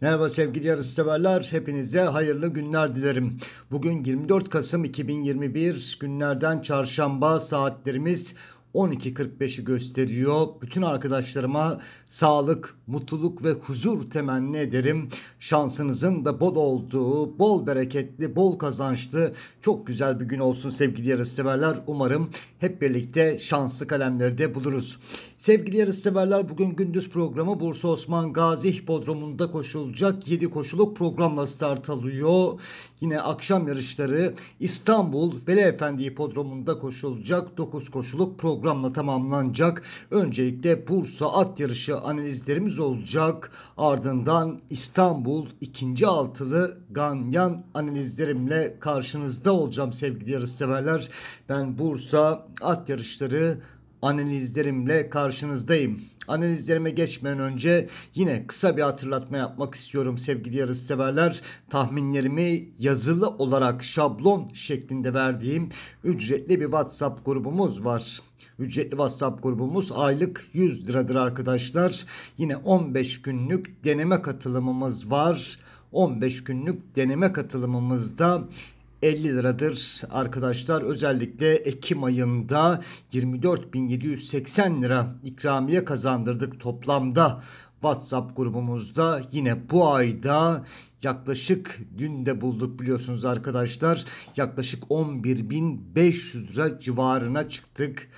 Merhaba sevgili yarışseverler, hepinize hayırlı günler dilerim. Bugün 24 Kasım 2021 günlerden çarşamba saatlerimiz 12.45'i gösteriyor. Bütün arkadaşlarıma sağlık, mutluluk ve huzur temenni ederim. Şansınızın da bol olduğu, bol bereketli, bol kazançlı çok güzel bir gün olsun sevgili yarışseverler. Umarım hep birlikte şanslı kalemleri de buluruz. Sevgili yarışseverler bugün gündüz programı Bursa Osman Gazi Hipodromu'nda koşulacak 7 koşuluk programla start alıyor. Yine akşam yarışları İstanbul Veli Efendi Hipodromu'nda koşulacak 9 koşuluk program programla tamamlanacak. Öncelikle Bursa at yarışı analizlerimiz olacak. Ardından İstanbul ikinci altılı Ganyan analizlerimle karşınızda olacağım sevgili yarışseverler. Ben Bursa at yarışları analizlerimle karşınızdayım. Analizlerime geçmeden önce yine kısa bir hatırlatma yapmak istiyorum sevgili yarışseverler. Tahminlerimi yazılı olarak şablon şeklinde verdiğim ücretli bir WhatsApp grubumuz var. Ücretli WhatsApp grubumuz aylık 100 liradır arkadaşlar. Yine 15 günlük deneme katılımımız var. 15 günlük deneme katılımımızda 50 liradır arkadaşlar. Özellikle Ekim ayında 24.780 lira ikramiye kazandırdık toplamda. WhatsApp grubumuzda yine bu ayda yaklaşık dün de bulduk biliyorsunuz arkadaşlar yaklaşık 11.500 lira civarına çıktık.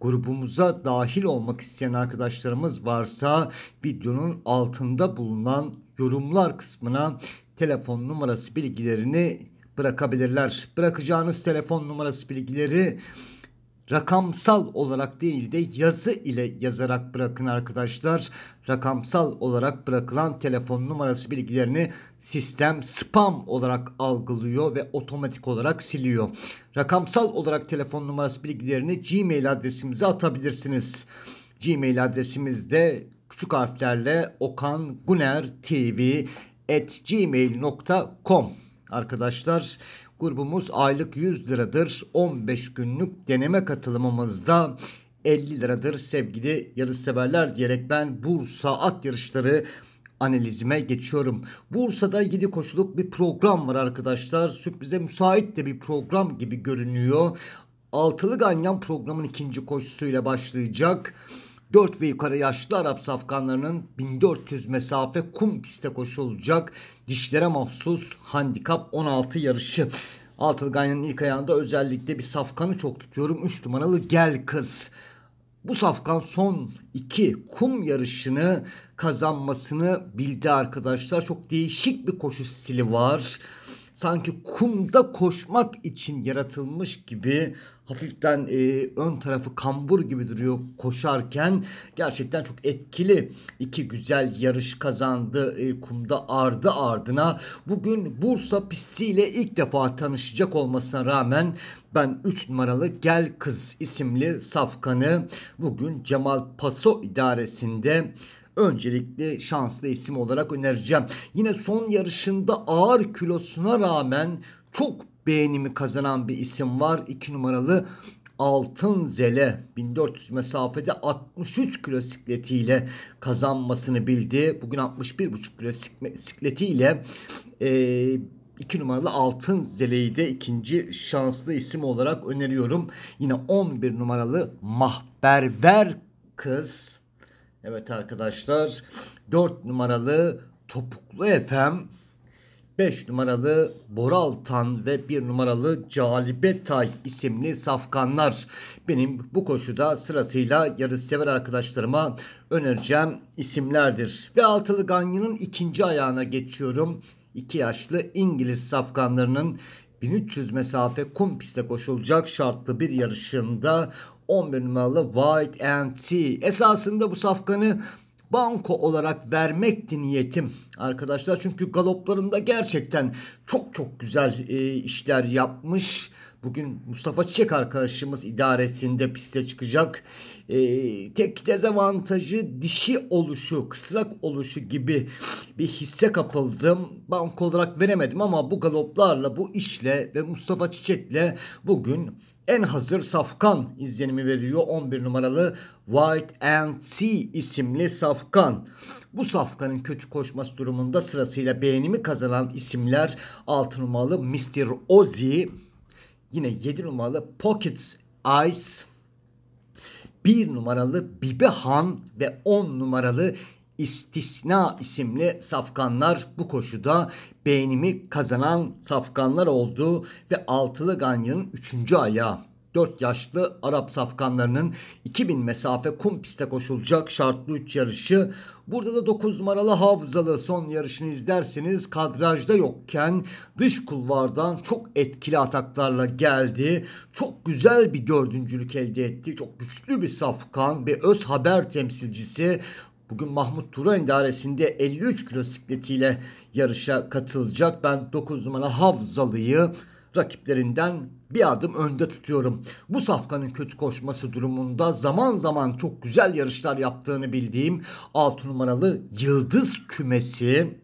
Grubumuza dahil olmak isteyen arkadaşlarımız varsa videonun altında bulunan yorumlar kısmına telefon numarası bilgilerini bırakabilirler. Bırakacağınız telefon numarası bilgileri rakamsal olarak değil de yazı ile yazarak bırakın arkadaşlar. Rakamsal olarak bırakılan telefon numarası bilgilerini sistem spam olarak algılıyor ve otomatik olarak siliyor. Rakamsal olarak telefon numarası bilgilerini Gmail adresimize atabilirsiniz. Gmail adresimizde küçük harflerle Okan Guner TV at gmail.com arkadaşlar. Grubumuz aylık 100 liradır. 15 günlük deneme katılımımızda 50 liradır sevgili yarışseverler diyerek ben Bursa at yarışları analizime geçiyorum. Bursa'da 7 koşuluk bir program var arkadaşlar. Sürprize müsait de bir program gibi görünüyor. Altılı Ganyan programın ikinci koşusuyla başlayacak. 4 ve yukarı yaşlı Arap safkanlarının 1400 mesafe kum piste koşulacak dişlere mahsus handikap 16 yarışı. Altılı Ganyan'ın ilk ayağında özellikle bir safkanı çok tutuyorum. 3 numaralı Gel Kız. Bu safkan son iki kum yarışını kazanmasını bildi arkadaşlar. Çok değişik bir koşu stili var sanki kumda koşmak için yaratılmış gibi hafiften e, ön tarafı kambur gibi duruyor koşarken gerçekten çok etkili iki güzel yarış kazandı e, kumda ardı ardına bugün Bursa pistiyle ilk defa tanışacak olmasına rağmen ben 3 numaralı Gel Kız isimli safkanı bugün Cemal Paso idaresinde öncelikli şanslı isim olarak önereceğim. Yine son yarışında ağır kilosuna rağmen çok beğenimi kazanan bir isim var. 2 numaralı Altın Zele 1400 mesafede 63 kilo sikletiyle kazanmasını bildi. Bugün 61,5 kilo sikletiyle e, numaralı Altın Zele'yi de ikinci şanslı isim olarak öneriyorum. Yine 11 numaralı Mahberver Kız Evet arkadaşlar 4 numaralı Topuklu FM 5 numaralı Boraltan ve 1 numaralı Calibe isimli safkanlar. Benim bu koşuda sırasıyla yarışsever arkadaşlarıma önereceğim isimlerdir. Ve altılı Ganyan'ın ikinci ayağına geçiyorum. 2 yaşlı İngiliz safkanlarının 1300 mesafe kum pistte koşulacak şartlı bir yarışında 11 numaralı White and Tea. Esasında bu safkanı banko olarak vermekti niyetim arkadaşlar. Çünkü galoplarında gerçekten çok çok güzel e, işler yapmış. Bugün Mustafa Çiçek arkadaşımız idaresinde piste çıkacak. Ee, tek dezavantajı dişi oluşu, kısrak oluşu gibi bir hisse kapıldım. Bank olarak veremedim ama bu galoplarla, bu işle ve Mustafa Çiçek'le bugün en hazır safkan izlenimi veriyor. 11 numaralı White and Sea isimli safkan. Bu safkanın kötü koşması durumunda sırasıyla beğenimi kazanan isimler 6 numaralı Mr. Ozzy, yine 7 numaralı Pockets Ice, 1 numaralı Bibi Han ve 10 numaralı İstisna isimli safkanlar bu koşuda beğenimi kazanan safkanlar oldu ve altılı ganyanın üçüncü ayağı. 4 yaşlı Arap safkanlarının 2000 mesafe kum piste koşulacak şartlı 3 yarışı. Burada da 9 numaralı Havzalı son yarışını izlersiniz. kadrajda yokken dış kulvardan çok etkili ataklarla geldi. Çok güzel bir dördüncülük elde etti. Çok güçlü bir safkan ve öz haber temsilcisi. Bugün Mahmut Turan idaresinde 53 kilo sikletiyle yarışa katılacak. Ben 9 numara Havzalı'yı rakiplerinden bir adım önde tutuyorum. Bu safkanın kötü koşması durumunda zaman zaman çok güzel yarışlar yaptığını bildiğim 6 numaralı Yıldız Kümesi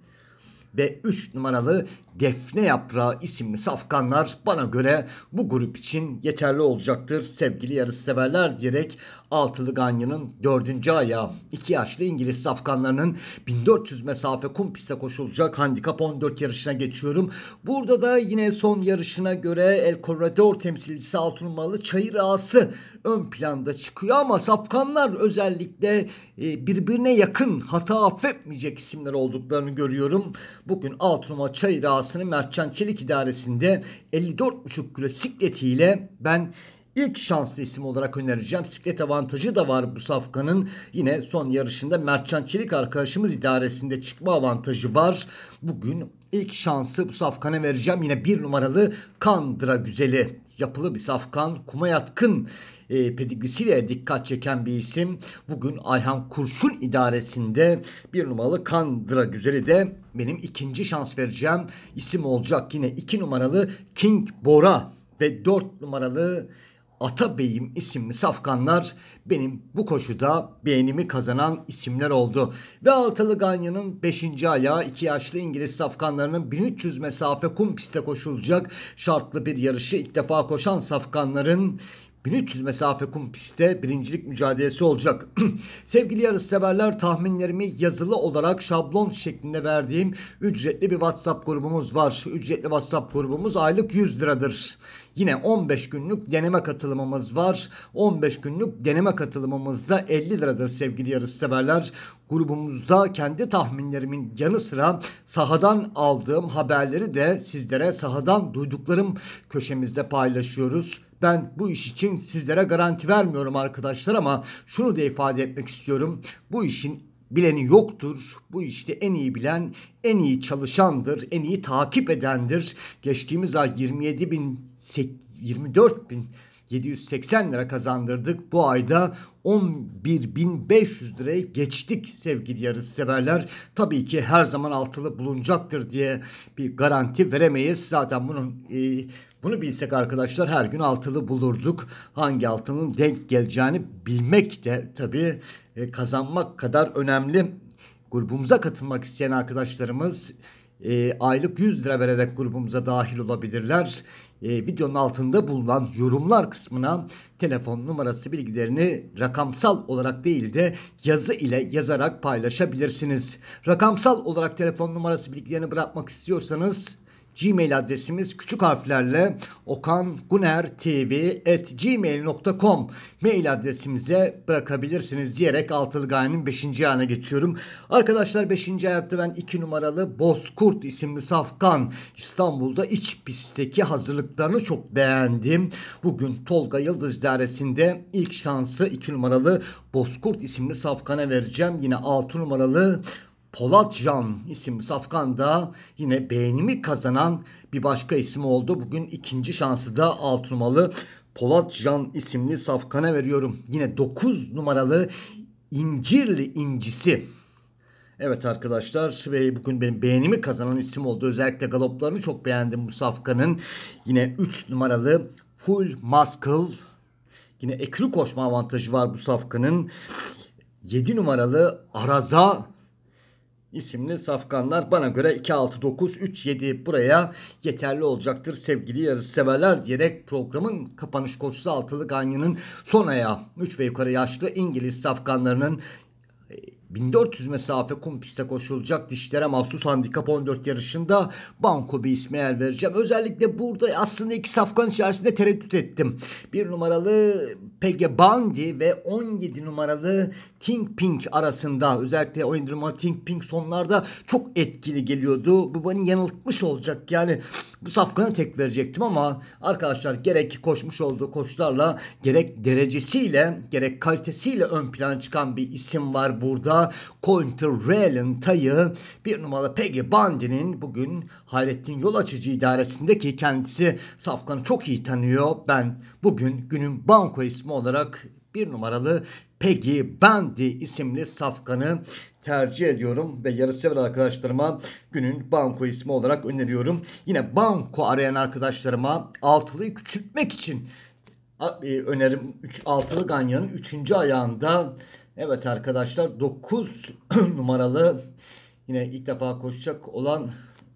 ve 3 numaralı Defne Yaprağı isimli safkanlar bana göre bu grup için yeterli olacaktır sevgili yarışseverler diyerek Altılı Ganyan'ın dördüncü ayağı iki yaşlı İngiliz safkanlarının 1400 mesafe kum piste koşulacak handikap 14 yarışına geçiyorum. Burada da yine son yarışına göre El Corredor temsilcisi Altunmalı Çayır Ağası ön planda çıkıyor ama safkanlar özellikle e, birbirine yakın hata affetmeyecek isimler olduklarını görüyorum. Bugün Altunmalı Çayır Ağası davasını Mertcan Çelik idaresinde 54,5 kilo sikletiyle ben ilk şanslı isim olarak önereceğim. Siklet avantajı da var bu safkanın. Yine son yarışında Mertcan Çelik arkadaşımız idaresinde çıkma avantajı var. Bugün ilk şansı bu safkana vereceğim. Yine bir numaralı Kandıra Güzeli yapılı bir safkan, kuma yatkın e, pedigrisiyle dikkat çeken bir isim. Bugün Ayhan Kurşun idaresinde bir numaralı Kandıra güzeli de benim ikinci şans vereceğim isim olacak. Yine iki numaralı King Bora ve dört numaralı Atabeyim isimli safkanlar benim bu koşuda beğenimi kazanan isimler oldu. Ve Altılı Ganya'nın 5. ayağı 2 yaşlı İngiliz safkanlarının 1300 mesafe kum piste koşulacak şartlı bir yarışı ilk defa koşan safkanların 1300 mesafe kum pistte birincilik mücadelesi olacak. Sevgili yarışseverler tahminlerimi yazılı olarak şablon şeklinde verdiğim ücretli bir WhatsApp grubumuz var. Ücretli WhatsApp grubumuz aylık 100 liradır. Yine 15 günlük deneme katılımımız var. 15 günlük deneme katılımımızda 50 liradır sevgili yarışseverler. Grubumuzda kendi tahminlerimin yanı sıra sahadan aldığım haberleri de sizlere sahadan duyduklarım köşemizde paylaşıyoruz. Ben bu iş için sizlere garanti vermiyorum arkadaşlar ama şunu da ifade etmek istiyorum. Bu işin bileni yoktur. Bu işte en iyi bilen, en iyi çalışandır, en iyi takip edendir. Geçtiğimiz ay 27 bin, 24 bin 780 lira kazandırdık. Bu ayda 11.500 liraya geçtik sevgili yarış severler. Tabii ki her zaman altılı bulunacaktır diye bir garanti veremeyiz. Zaten bunun e, bunu bilsek arkadaşlar her gün altılı bulurduk. Hangi altının denk geleceğini bilmek de tabii e, kazanmak kadar önemli. Grubumuza katılmak isteyen arkadaşlarımız e, aylık 100 lira vererek grubumuza dahil olabilirler e, videonun altında bulunan yorumlar kısmına telefon numarası bilgilerini rakamsal olarak değil de yazı ile yazarak paylaşabilirsiniz. Rakamsal olarak telefon numarası bilgilerini bırakmak istiyorsanız Gmail adresimiz küçük harflerle okangunertv.gmail.com mail adresimize bırakabilirsiniz diyerek Altılı Gaye'nin 5. ayağına geçiyorum. Arkadaşlar 5. ayakta ben 2 numaralı Bozkurt isimli Safkan İstanbul'da iç pistteki hazırlıklarını çok beğendim. Bugün Tolga Yıldız Dairesi'nde ilk şansı 2 numaralı Bozkurt isimli Safkan'a vereceğim. Yine 6 numaralı Polatcan isim Safkan da yine beğenimi kazanan bir başka isim oldu. Bugün ikinci şansı da alt numaralı Polatcan isimli Safkan'a veriyorum. Yine 9 numaralı incirli incisi. Evet arkadaşlar ve bugün benim beğenimi kazanan isim oldu. Özellikle galoplarını çok beğendim bu Safkan'ın. Yine 3 numaralı Full Muscle. Yine ekri koşma avantajı var bu Safkan'ın. 7 numaralı Araza isimli safkanlar bana göre 2-6-9-3-7 buraya yeterli olacaktır sevgili yarış severler diyerek programın kapanış koşusu altılı ganyanın son ayağı 3 ve yukarı yaşlı İngiliz safkanlarının 1400 mesafe kum piste koşulacak dişlere mahsus handikap 14 yarışında Banko bir isme yer vereceğim. Özellikle burada aslında iki safkan içerisinde tereddüt ettim. Bir numaralı Pege Bandi ve 17 numaralı Think Pink arasında özellikle 17 numaralı Think Pink sonlarda çok etkili geliyordu. Bu beni yanıltmış olacak yani bu safkanı tek verecektim ama arkadaşlar gerek koşmuş olduğu koşularla gerek derecesiyle gerek kalitesiyle ön plana çıkan bir isim var burada numaralı Cointerrail'in tayı bir numaralı Peggy Bundy'nin bugün Hayrettin Yol Açıcı idaresindeki kendisi Safkan'ı çok iyi tanıyor. Ben bugün günün banko ismi olarak bir numaralı Peggy Bundy isimli Safkan'ı tercih ediyorum ve yarışsever arkadaşlarıma günün banko ismi olarak öneriyorum. Yine banko arayan arkadaşlarıma altılıyı küçültmek için e, önerim 3 altılı ganyanın 3. ayağında Evet arkadaşlar 9 numaralı yine ilk defa koşacak olan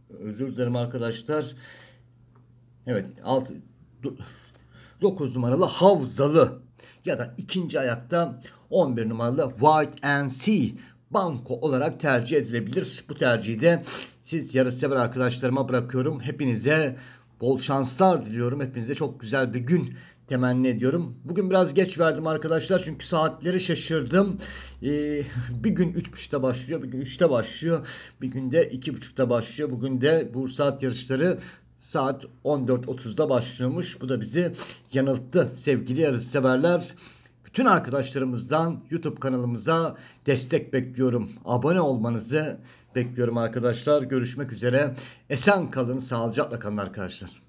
özür dilerim arkadaşlar. Evet 6 9 numaralı Havzalı ya da ikinci ayakta 11 numaralı White and Sea banko olarak tercih edilebilir. Bu tercihi de siz yarışsever arkadaşlarıma bırakıyorum. Hepinize bol şanslar diliyorum. Hepinize çok güzel bir gün temenni ediyorum. Bugün biraz geç verdim arkadaşlar çünkü saatleri şaşırdım. Ee, bir gün 3.30'da başlıyor, bir gün 3'te başlıyor, bir gün de 2.30'da başlıyor. Bugün de bu saat yarışları saat 14.30'da başlıyormuş. Bu da bizi yanılttı sevgili yarış severler. Bütün arkadaşlarımızdan YouTube kanalımıza destek bekliyorum. Abone olmanızı bekliyorum arkadaşlar. Görüşmek üzere. Esen kalın, sağlıcakla kalın arkadaşlar.